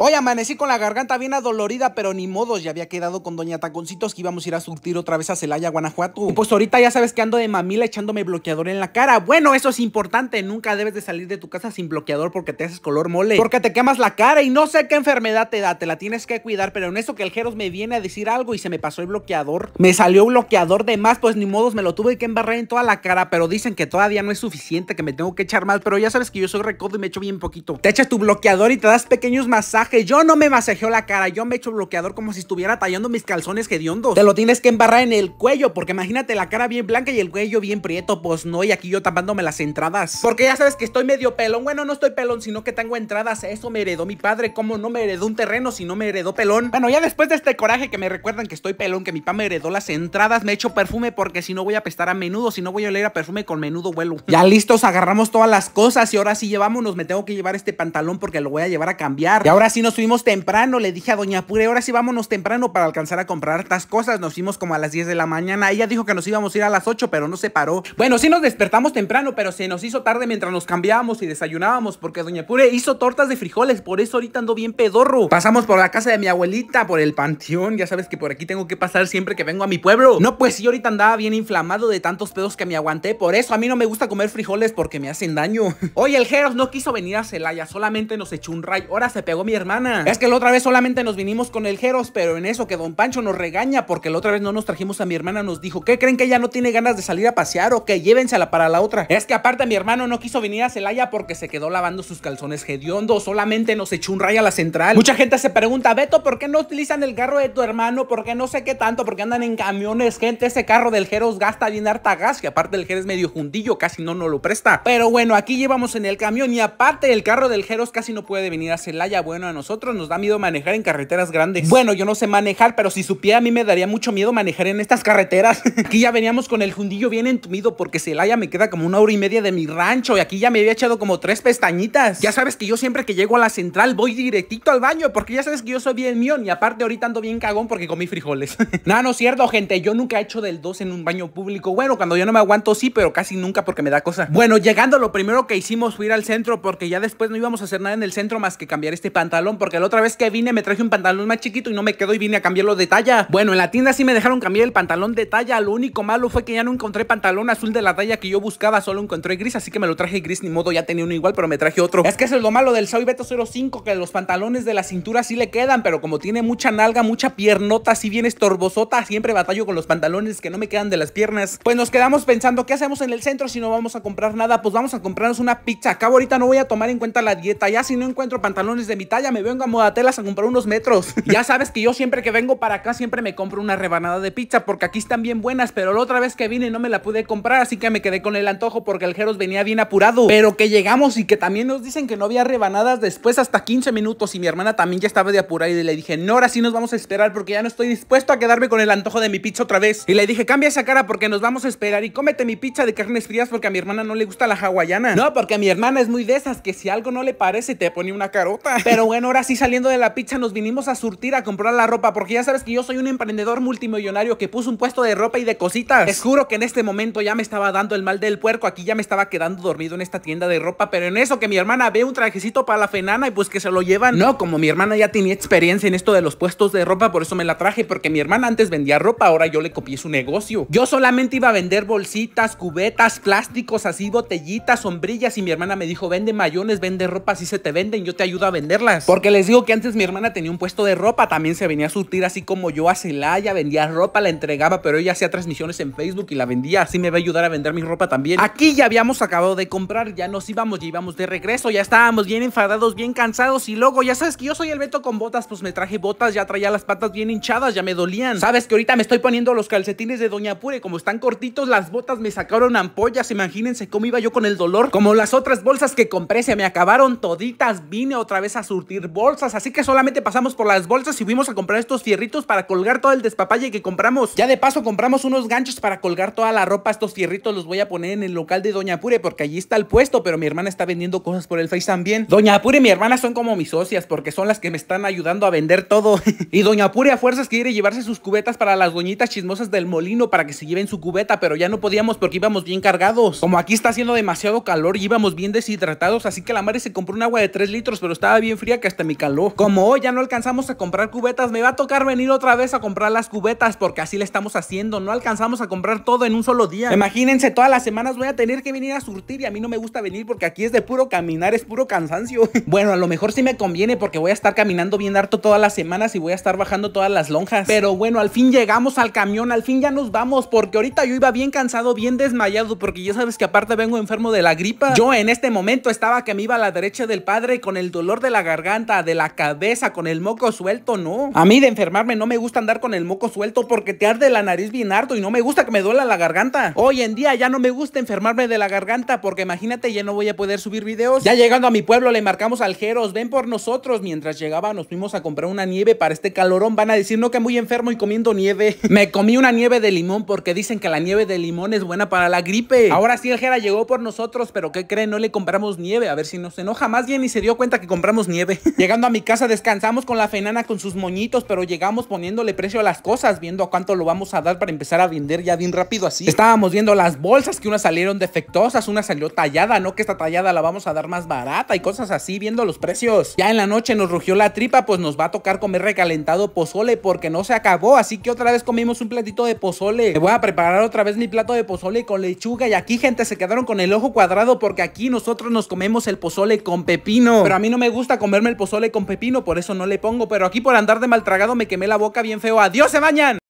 Hoy amanecí con la garganta bien adolorida, pero ni modos, ya había quedado con Doña Taconcitos que íbamos a ir a surtir otra vez a Celaya, Guanajuato. pues ahorita ya sabes que ando de mamila echándome bloqueador en la cara. Bueno, eso es importante, nunca debes de salir de tu casa sin bloqueador porque te haces color mole, porque te quemas la cara y no sé qué enfermedad te da, te la tienes que cuidar, pero en eso que el Jeros me viene a decir algo y se me pasó el bloqueador, me salió bloqueador de más, pues ni modos me lo tuve que embarrar en toda la cara, pero dicen que todavía no es suficiente, que me tengo que echar más, pero ya sabes que yo soy recodo y me echo bien poquito. Te echas tu bloqueador y te das pequeños masajes que yo no me masajeo la cara, yo me echo bloqueador como si estuviera tallando mis calzones hediondos. Te lo tienes que embarrar en el cuello, porque imagínate la cara bien blanca y el cuello bien prieto, pues no, y aquí yo tapándome las entradas. Porque ya sabes que estoy medio pelón, bueno, no estoy pelón, sino que tengo entradas, eso me heredó mi padre, como no me heredó un terreno, si no me heredó pelón. Bueno, ya después de este coraje que me recuerdan que estoy pelón, que mi papá me heredó las entradas, me echo perfume porque si no voy a pestar a menudo, si no voy a oler a perfume con menudo vuelo. Ya listos, agarramos todas las cosas y ahora sí llevámonos, me tengo que llevar este pantalón porque lo voy a llevar a cambiar. Y ahora sí si nos fuimos temprano, le dije a Doña Pure, ahora sí vámonos temprano para alcanzar a comprar estas cosas. Nos fuimos como a las 10 de la mañana. Ella dijo que nos íbamos a ir a las 8, pero no se paró. Bueno, sí nos despertamos temprano, pero se nos hizo tarde mientras nos cambiábamos y desayunábamos porque Doña Pure hizo tortas de frijoles, por eso ahorita ando bien pedorro. Pasamos por la casa de mi abuelita, por el panteón, ya sabes que por aquí tengo que pasar siempre que vengo a mi pueblo. No, pues sí, ahorita andaba bien inflamado de tantos pedos que me aguanté, por eso a mí no me gusta comer frijoles porque me hacen daño. Oye, el Jeros no quiso venir a Celaya, solamente nos echó un ray. Ahora se pegó mi es que la otra vez solamente nos vinimos con el Jeros, pero en eso que Don Pancho nos regaña porque la otra vez no nos trajimos a mi hermana, nos dijo, que creen que ella no tiene ganas de salir a pasear o que llévensela para la otra? Es que aparte mi hermano no quiso venir a Celaya porque se quedó lavando sus calzones gediondo, solamente nos echó un rayo a la central. Mucha gente se pregunta, Beto, ¿por qué no utilizan el carro de tu hermano? Porque no sé qué tanto? Porque andan en camiones? Gente, ese carro del Jeros gasta bien harta gas, que aparte el Jeros medio jundillo, casi no nos lo presta. Pero bueno, aquí llevamos en el camión y aparte el carro del Jeros casi no puede venir a Celaya, bueno, nosotros nos da miedo manejar en carreteras grandes. Bueno, yo no sé manejar, pero si supiera a mí me daría mucho miedo manejar en estas carreteras. aquí ya veníamos con el jundillo bien entumido porque Celaya me queda como una hora y media de mi rancho y aquí ya me había echado como tres pestañitas. Ya sabes que yo siempre que llego a la central voy directito al baño porque ya sabes que yo soy bien mío y aparte ahorita ando bien cagón porque comí frijoles. no, no es cierto, gente. Yo nunca he hecho del 2 en un baño público. Bueno, cuando yo no me aguanto sí, pero casi nunca porque me da cosa. Bueno, llegando lo primero que hicimos fue ir al centro porque ya después no íbamos a hacer nada en el centro más que cambiar este pantalón porque la otra vez que vine me traje un pantalón más chiquito y no me quedo y vine a cambiarlo de talla. Bueno, en la tienda sí me dejaron cambiar el pantalón de talla, lo único malo fue que ya no encontré pantalón azul de la talla que yo buscaba, solo encontré gris, así que me lo traje gris, ni modo, ya tenía uno igual, pero me traje otro. Es que es lo malo del Soy 05, que los pantalones de la cintura sí le quedan, pero como tiene mucha nalga, mucha piernota, si bien estorbosota, siempre batallo con los pantalones que no me quedan de las piernas. Pues nos quedamos pensando, ¿qué hacemos en el centro si no vamos a comprar nada? Pues vamos a comprarnos una pizza. Acá ahorita no voy a tomar en cuenta la dieta, ya si no encuentro pantalones de mi talla, me vengo a Modatelas a comprar unos metros. ya sabes que yo siempre que vengo para acá siempre me compro una rebanada de pizza porque aquí están bien buenas, pero la otra vez que vine no me la pude comprar, así que me quedé con el antojo porque el Jeros venía bien apurado. Pero que llegamos y que también nos dicen que no había rebanadas después hasta 15 minutos y mi hermana también ya estaba de apurada y le dije, no, ahora sí nos vamos a esperar porque ya no estoy dispuesto a quedarme con el antojo de mi pizza otra vez. Y le dije, cambia esa cara porque nos vamos a esperar y cómete mi pizza de carnes frías porque a mi hermana no le gusta la hawaiana. No, porque a mi hermana es muy de esas que si algo no le parece te pone una carota. Pero bueno, ahora sí saliendo de la pizza nos vinimos a surtir a comprar la ropa porque ya sabes que yo soy un emprendedor multimillonario que puso un puesto de ropa y de cositas. Les juro que en este momento ya me estaba dando el mal del puerco, aquí ya me estaba quedando dormido en esta tienda de ropa, pero en eso que mi hermana ve un trajecito para la fenana y pues que se lo llevan. No, como mi hermana ya tenía experiencia en esto de los puestos de ropa, por eso me la traje, porque mi hermana antes vendía ropa, ahora yo le copié su negocio. Yo solamente iba a vender bolsitas, cubetas, plásticos, así botellitas, sombrillas y mi hermana me dijo, vende mayones, vende ropa, así se te venden, yo te ayudo a venderlas. Porque les digo que antes mi hermana tenía un puesto de ropa, también se venía a surtir así como yo a Celaya, vendía ropa, la entregaba, pero ella hacía transmisiones en Facebook y la vendía, así me va a ayudar a vender mi ropa también. Aquí ya habíamos acabado de comprar, ya nos íbamos, ya íbamos de regreso, ya estábamos bien enfadados, bien cansados y luego ya sabes que yo soy el Beto con botas, pues me traje botas, ya traía las patas bien hinchadas, ya me dolían. Sabes que ahorita me estoy poniendo los calcetines de Doña Pure, como están cortitos, las botas me sacaron ampollas, imagínense cómo iba yo con el dolor. Como las otras bolsas que compré se me acabaron toditas, vine otra vez a surtir bolsas, así que solamente pasamos por las bolsas y fuimos a comprar estos fierritos para colgar todo el despapalle que compramos. Ya de paso compramos unos ganchos para colgar toda la ropa, estos fierritos los voy a poner en el local de Doña Apure porque allí está el puesto, pero mi hermana está vendiendo cosas por el Face también. Doña Apure y mi hermana son como mis socias porque son las que me están ayudando a vender todo. y Doña Apure a fuerzas quiere llevarse sus cubetas para las doñitas chismosas del molino para que se lleven su cubeta, pero ya no podíamos porque íbamos bien cargados. Como aquí está haciendo demasiado calor y íbamos bien deshidratados, así que la madre se compró un agua de 3 litros, pero estaba bien fría que este hasta mi Como hoy ya no alcanzamos a comprar cubetas, me va a tocar venir otra vez a comprar las cubetas porque así le estamos haciendo. No alcanzamos a comprar todo en un solo día. Imagínense, todas las semanas voy a tener que venir a surtir y a mí no me gusta venir porque aquí es de puro caminar, es puro cansancio. bueno, a lo mejor sí me conviene porque voy a estar caminando bien harto todas las semanas y voy a estar bajando todas las lonjas. Pero bueno, al fin llegamos al camión, al fin ya nos vamos porque ahorita yo iba bien cansado, bien desmayado porque ya sabes que aparte vengo enfermo de la gripa. Yo en este momento estaba que me iba a la derecha del padre con el dolor de la garganta de la cabeza con el moco suelto, no. A mí de enfermarme no me gusta andar con el moco suelto porque te arde la nariz bien harto y no me gusta que me duela la garganta. Hoy en día ya no me gusta enfermarme de la garganta porque imagínate, ya no voy a poder subir videos. Ya llegando a mi pueblo le marcamos al Jeros, ven por nosotros. Mientras llegaba nos fuimos a comprar una nieve para este calorón. Van a decir, no, que muy enfermo y comiendo nieve. me comí una nieve de limón porque dicen que la nieve de limón es buena para la gripe. Ahora sí el Jera llegó por nosotros, pero ¿qué creen? No le compramos nieve. A ver si nos enoja más bien y se dio cuenta que compramos nieve. Llegando a mi casa descansamos con la fenana con sus moñitos, pero llegamos poniéndole precio a las cosas, viendo a cuánto lo vamos a dar para empezar a vender ya bien rápido así. Estábamos viendo las bolsas que unas salieron defectosas una salió tallada, no que esta tallada la vamos a dar más barata y cosas así, viendo los precios. Ya en la noche nos rugió la tripa, pues nos va a tocar comer recalentado pozole porque no se acabó, así que otra vez comimos un platito de pozole. le voy a preparar otra vez mi plato de pozole con lechuga y aquí gente se quedaron con el ojo cuadrado porque aquí nosotros nos comemos el pozole con pepino, pero a mí no me gusta comerme el pozole con pepino, por eso no le pongo, pero aquí por andar de maltragado me quemé la boca bien feo. ¡Adiós, se bañan!